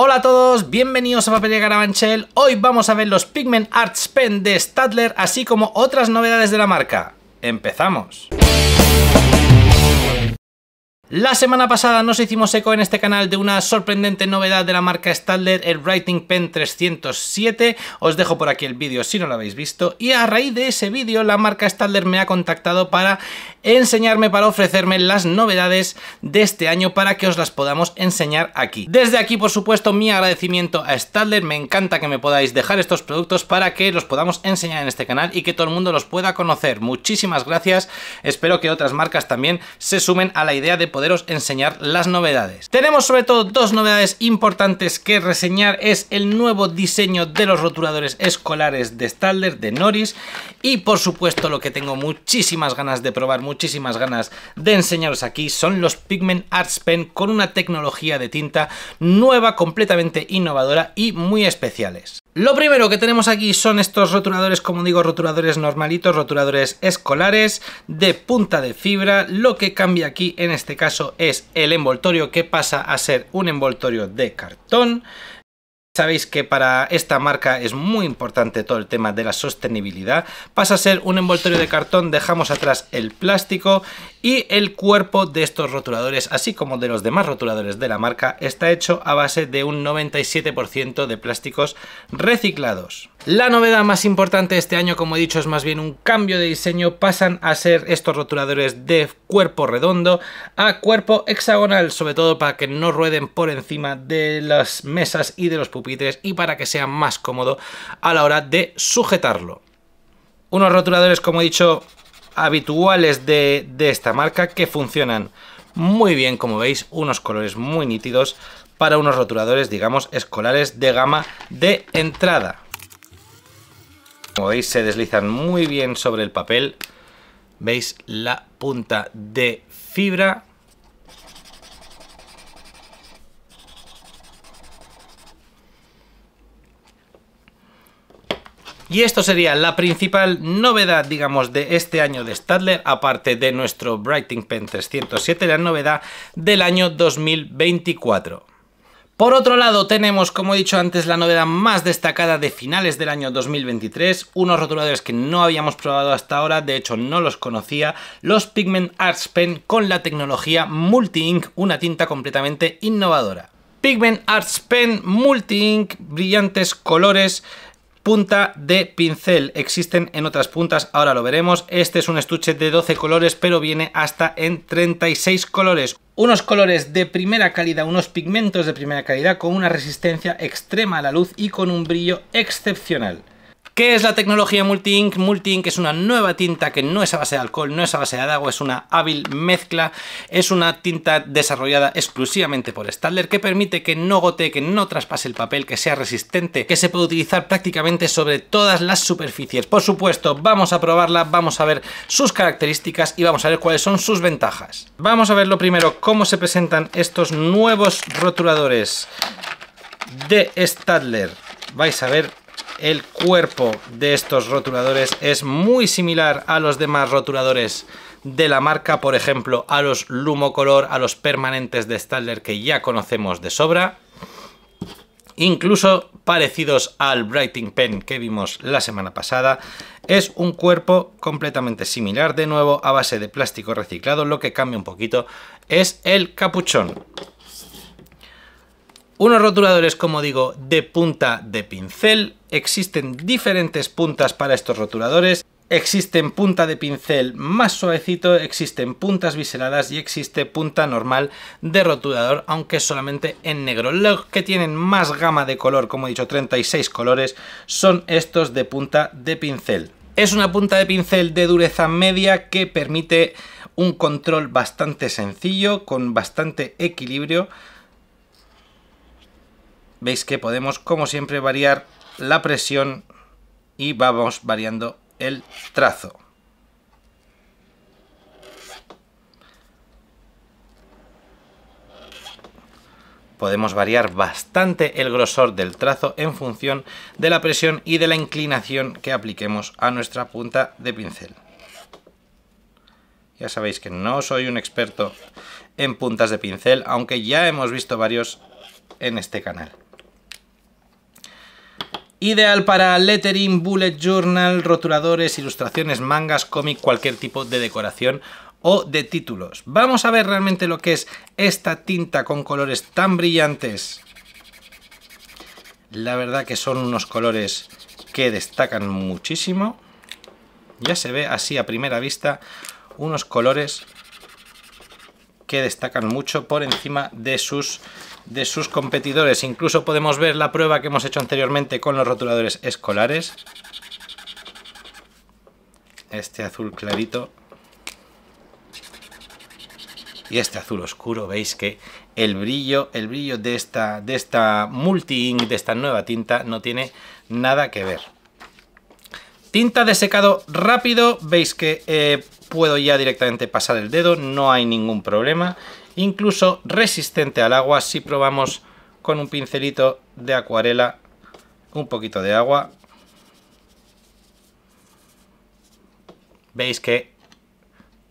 Hola a todos, bienvenidos a papel Papelería Carabanchel. Hoy vamos a ver los Pigment Arts Pen de Stadler, así como otras novedades de la marca. ¡Empezamos! La semana pasada nos hicimos eco en este canal de una sorprendente novedad de la marca Stadler, el Writing Pen 307. Os dejo por aquí el vídeo si no lo habéis visto. Y a raíz de ese vídeo, la marca Stadler me ha contactado para enseñarme, para ofrecerme las novedades de este año para que os las podamos enseñar aquí. Desde aquí, por supuesto, mi agradecimiento a Stadler. Me encanta que me podáis dejar estos productos para que los podamos enseñar en este canal y que todo el mundo los pueda conocer. Muchísimas gracias. Espero que otras marcas también se sumen a la idea de poderos enseñar las novedades. Tenemos sobre todo dos novedades importantes que reseñar, es el nuevo diseño de los rotuladores escolares de Stadler, de Noris y por supuesto lo que tengo muchísimas ganas de probar, muchísimas ganas de enseñaros aquí, son los Pigment Arts Pen con una tecnología de tinta nueva, completamente innovadora y muy especiales. Lo primero que tenemos aquí son estos rotuladores, como digo, rotuladores normalitos, rotuladores escolares de punta de fibra. Lo que cambia aquí en este caso es el envoltorio que pasa a ser un envoltorio de cartón. Sabéis que para esta marca es muy importante todo el tema de la sostenibilidad. Pasa a ser un envoltorio de cartón, dejamos atrás el plástico y el cuerpo de estos rotuladores, así como de los demás rotuladores de la marca, está hecho a base de un 97% de plásticos reciclados. La novedad más importante este año, como he dicho, es más bien un cambio de diseño. Pasan a ser estos rotuladores de cuerpo redondo a cuerpo hexagonal, sobre todo para que no rueden por encima de las mesas y de los pupitres y para que sea más cómodo a la hora de sujetarlo. Unos rotuladores, como he dicho, habituales de, de esta marca que funcionan muy bien, como veis, unos colores muy nítidos para unos rotuladores, digamos, escolares de gama de entrada. Como veis se deslizan muy bien sobre el papel. Veis la punta de fibra. Y esto sería la principal novedad, digamos, de este año de Stadler, aparte de nuestro Brighting Pen 307, la novedad del año 2024. Por otro lado, tenemos, como he dicho antes, la novedad más destacada de finales del año 2023, unos rotuladores que no habíamos probado hasta ahora, de hecho no los conocía, los Pigment Arts Pen con la tecnología Multi-Ink, una tinta completamente innovadora. Pigment Arts Pen Multi-Ink, brillantes colores, punta de pincel. Existen en otras puntas, ahora lo veremos. Este es un estuche de 12 colores, pero viene hasta en 36 colores. Unos colores de primera calidad, unos pigmentos de primera calidad, con una resistencia extrema a la luz y con un brillo excepcional. ¿Qué es la tecnología Multi Multi Ink es una nueva tinta que no es a base de alcohol, no es a base de agua, es una hábil mezcla, es una tinta desarrollada exclusivamente por Stadler que permite que no gotee, que no traspase el papel, que sea resistente, que se puede utilizar prácticamente sobre todas las superficies. Por supuesto, vamos a probarla, vamos a ver sus características y vamos a ver cuáles son sus ventajas. Vamos a ver lo primero, cómo se presentan estos nuevos rotuladores de Stadler. Vais a ver el cuerpo de estos rotuladores es muy similar a los demás rotuladores de la marca, por ejemplo, a los Lumo Color, a los permanentes de Stadler que ya conocemos de sobra, incluso parecidos al Brighting Pen que vimos la semana pasada. Es un cuerpo completamente similar, de nuevo a base de plástico reciclado, lo que cambia un poquito es el capuchón. Unos rotuladores, como digo, de punta de pincel. Existen diferentes puntas para estos rotuladores. Existen punta de pincel más suavecito, existen puntas biseladas y existe punta normal de rotulador, aunque solamente en negro. Los que tienen más gama de color, como he dicho, 36 colores, son estos de punta de pincel. Es una punta de pincel de dureza media que permite un control bastante sencillo, con bastante equilibrio, veis que podemos como siempre variar la presión y vamos variando el trazo. Podemos variar bastante el grosor del trazo en función de la presión y de la inclinación que apliquemos a nuestra punta de pincel. Ya sabéis que no soy un experto en puntas de pincel, aunque ya hemos visto varios en este canal. Ideal para lettering, bullet journal, rotuladores, ilustraciones, mangas, cómic, cualquier tipo de decoración o de títulos. Vamos a ver realmente lo que es esta tinta con colores tan brillantes. La verdad que son unos colores que destacan muchísimo. Ya se ve así a primera vista unos colores que destacan mucho por encima de sus de sus competidores. Incluso podemos ver la prueba que hemos hecho anteriormente con los rotuladores escolares. Este azul clarito. Y este azul oscuro, veis que el brillo, el brillo de esta, de esta multi-ink, de esta nueva tinta, no tiene nada que ver. Tinta de secado rápido, veis que eh, puedo ya directamente pasar el dedo, no hay ningún problema incluso resistente al agua si probamos con un pincelito de acuarela un poquito de agua. Veis que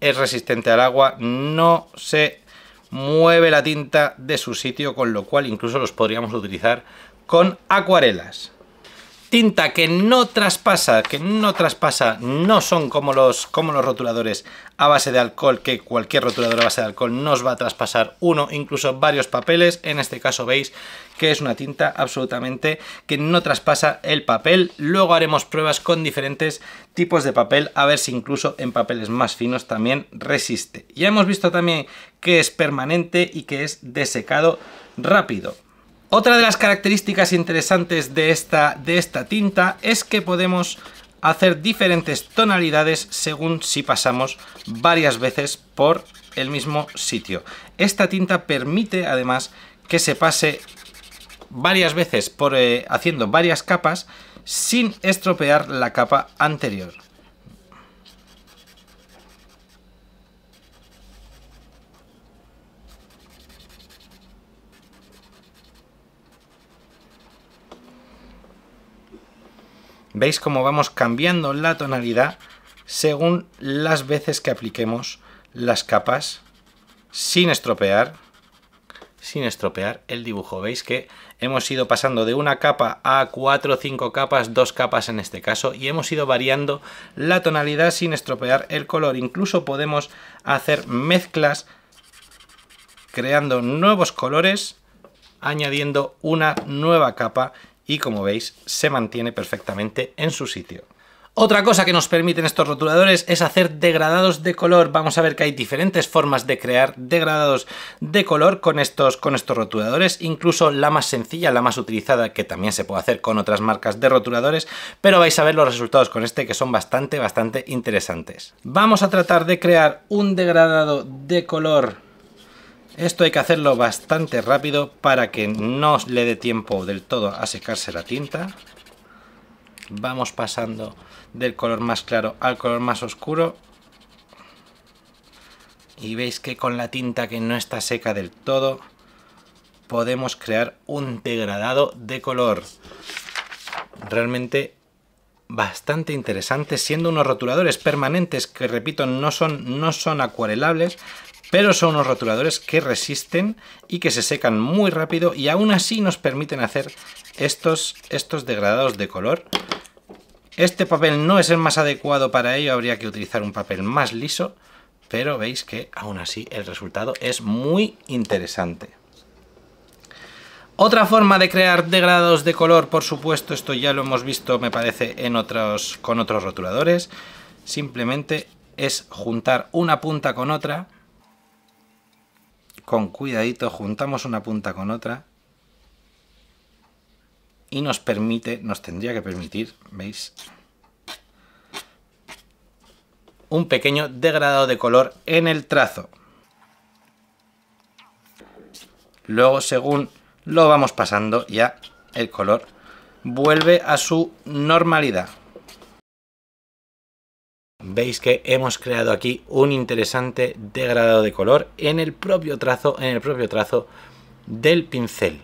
es resistente al agua, no se mueve la tinta de su sitio, con lo cual incluso los podríamos utilizar con acuarelas. Tinta que no traspasa, que no traspasa, no son como los, como los rotuladores a base de alcohol, que cualquier rotulador a base de alcohol nos va a traspasar uno, incluso varios papeles. En este caso veis que es una tinta absolutamente que no traspasa el papel. Luego haremos pruebas con diferentes tipos de papel, a ver si incluso en papeles más finos también resiste. Ya hemos visto también que es permanente y que es de secado rápido. Otra de las características interesantes de esta, de esta tinta es que podemos hacer diferentes tonalidades según si pasamos varias veces por el mismo sitio. Esta tinta permite además que se pase varias veces por eh, haciendo varias capas sin estropear la capa anterior. Veis cómo vamos cambiando la tonalidad según las veces que apliquemos las capas sin estropear sin estropear el dibujo. Veis que hemos ido pasando de una capa a cuatro o cinco capas, dos capas en este caso, y hemos ido variando la tonalidad sin estropear el color. Incluso podemos hacer mezclas creando nuevos colores, añadiendo una nueva capa y como veis se mantiene perfectamente en su sitio. Otra cosa que nos permiten estos rotuladores es hacer degradados de color. Vamos a ver que hay diferentes formas de crear degradados de color con estos, con estos rotuladores. Incluso la más sencilla, la más utilizada, que también se puede hacer con otras marcas de rotuladores. Pero vais a ver los resultados con este que son bastante, bastante interesantes. Vamos a tratar de crear un degradado de color esto hay que hacerlo bastante rápido para que no le dé tiempo del todo a secarse la tinta. Vamos pasando del color más claro al color más oscuro. Y veis que con la tinta que no está seca del todo, podemos crear un degradado de color. Realmente bastante interesante, siendo unos rotuladores permanentes que, repito, no son, no son acuarelables, pero son unos rotuladores que resisten y que se secan muy rápido y aún así nos permiten hacer estos, estos degradados de color. Este papel no es el más adecuado para ello, habría que utilizar un papel más liso, pero veis que aún así el resultado es muy interesante. Otra forma de crear degradados de color, por supuesto, esto ya lo hemos visto, me parece, en otros, con otros rotuladores, simplemente es juntar una punta con otra con cuidadito juntamos una punta con otra y nos permite, nos tendría que permitir, ¿veis? Un pequeño degradado de color en el trazo. Luego, según lo vamos pasando, ya el color vuelve a su normalidad veis que hemos creado aquí un interesante degradado de color en el propio trazo, en el propio trazo del pincel.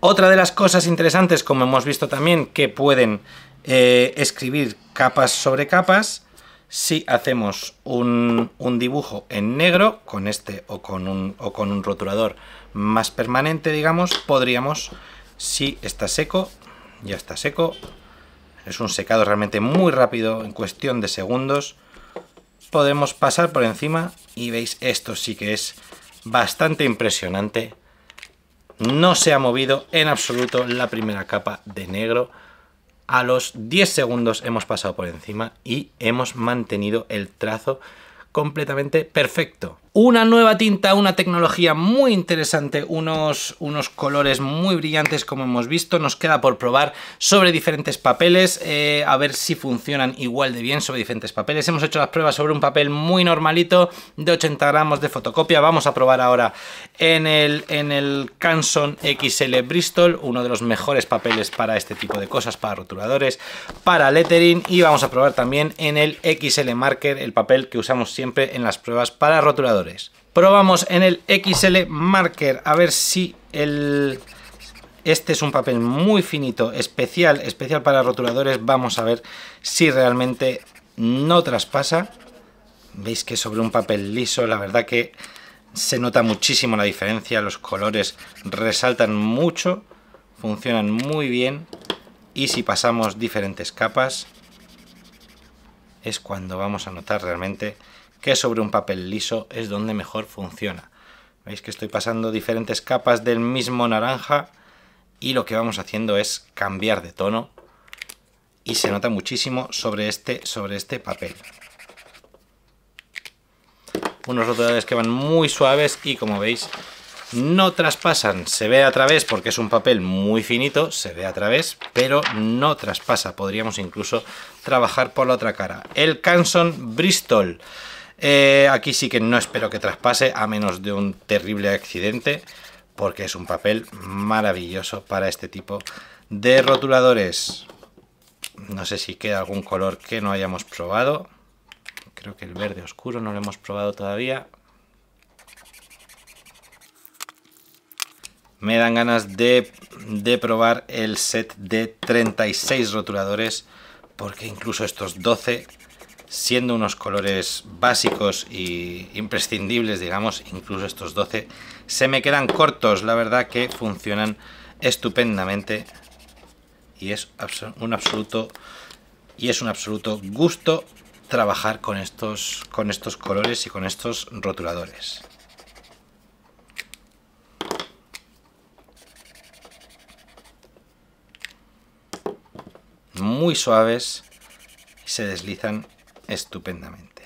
Otra de las cosas interesantes, como hemos visto también, que pueden eh, escribir capas sobre capas, si hacemos un, dibujo en negro, con este o con, un, o con un rotulador más permanente, digamos, podríamos, si está seco, ya está seco, es un secado realmente muy rápido, en cuestión de segundos. Podemos pasar por encima y veis, esto sí que es bastante impresionante. No se ha movido en absoluto la primera capa de negro. A los 10 segundos hemos pasado por encima y hemos mantenido el trazo completamente perfecto. Una nueva tinta, una tecnología muy interesante, unos, unos colores muy brillantes como hemos visto, nos queda por probar sobre diferentes papeles, eh, a ver si funcionan igual de bien sobre diferentes papeles. Hemos hecho las pruebas sobre un papel muy normalito de 80 gramos de fotocopia, vamos a probar ahora en el, en el Canson XL Bristol, uno de los mejores papeles para este tipo de cosas, para rotuladores, para lettering y vamos a probar también en el XL Marker, el papel que usamos siempre en las pruebas para rotuladores. Probamos en el XL Marker a ver si el... Este es un papel muy finito, especial, especial para rotuladores. Vamos a ver si realmente no traspasa. Veis que sobre un papel liso, la verdad que se nota muchísimo la diferencia. Los colores resaltan mucho, funcionan muy bien. Y si pasamos diferentes capas, es cuando vamos a notar realmente que sobre un papel liso es donde mejor funciona. Veis que estoy pasando diferentes capas del mismo naranja y lo que vamos haciendo es cambiar de tono y se nota muchísimo sobre este, sobre este papel. Unos rotuladores que van muy suaves y como veis no traspasan, se ve a través porque es un papel muy finito, se ve a través, pero no traspasa, podríamos incluso trabajar por la otra cara. El Canson Bristol, eh, aquí sí que no espero que traspase a menos de un terrible accidente, porque es un papel maravilloso para este tipo de rotuladores. No sé si queda algún color que no hayamos probado. Creo que el verde oscuro no lo hemos probado todavía. me dan ganas de, probar el set de 36 rotuladores porque incluso estos 12 siendo unos colores básicos e imprescindibles digamos incluso estos 12 se me quedan cortos la verdad que funcionan estupendamente y es un absoluto y es un absoluto gusto trabajar con estos con estos colores y con estos rotuladores muy suaves y se deslizan estupendamente.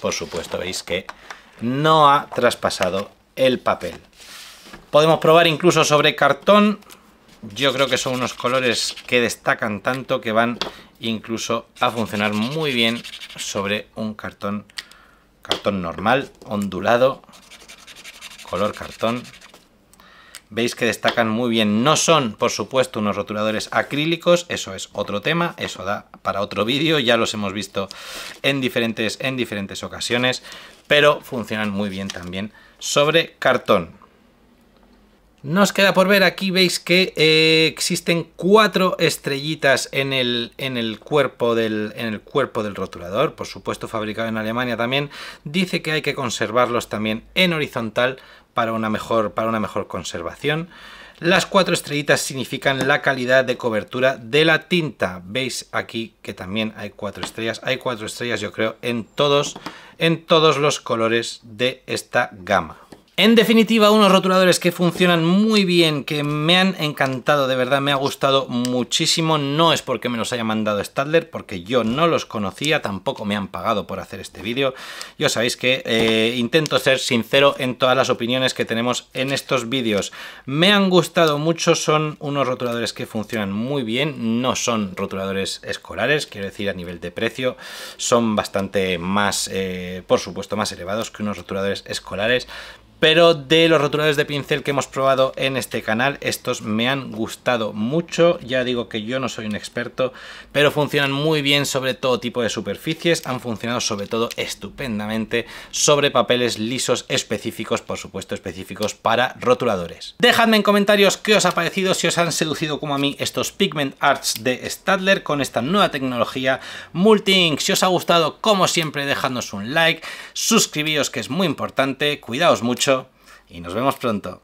Por supuesto, veis que no ha traspasado el papel. Podemos probar incluso sobre cartón. Yo creo que son unos colores que destacan tanto que van incluso a funcionar muy bien sobre un cartón cartón normal, ondulado, color cartón veis que destacan muy bien. No son, por supuesto, unos rotuladores acrílicos, eso es otro tema, eso da para otro vídeo, ya los hemos visto en diferentes, en diferentes ocasiones, pero funcionan muy bien también sobre cartón. Nos queda por ver, aquí veis que eh, existen cuatro estrellitas en el, en, el cuerpo del, en el cuerpo del rotulador, por supuesto fabricado en Alemania también. Dice que hay que conservarlos también en horizontal para una mejor, para una mejor conservación. Las cuatro estrellitas significan la calidad de cobertura de la tinta. Veis aquí que también hay cuatro estrellas. Hay cuatro estrellas, yo creo, en todos, en todos los colores de esta gama. En definitiva, unos rotuladores que funcionan muy bien, que me han encantado, de verdad me ha gustado muchísimo. No es porque me los haya mandado Stadler, porque yo no los conocía, tampoco me han pagado por hacer este vídeo. Ya sabéis que eh, intento ser sincero en todas las opiniones que tenemos en estos vídeos. Me han gustado mucho, son unos rotuladores que funcionan muy bien, no son rotuladores escolares, quiero decir a nivel de precio, son bastante más, eh, por supuesto, más elevados que unos rotuladores escolares, pero de los rotuladores de pincel que hemos probado en este canal, estos me han gustado mucho, ya digo que yo no soy un experto, pero funcionan muy bien sobre todo tipo de superficies, han funcionado sobre todo estupendamente sobre papeles lisos específicos, por supuesto específicos para rotuladores. Dejadme en comentarios qué os ha parecido, si os han seducido como a mí estos Pigment Arts de Stadler con esta nueva tecnología Multi-Ink, si os ha gustado como siempre dejadnos un like, suscribíos que es muy importante, cuidaos mucho, y nos vemos pronto.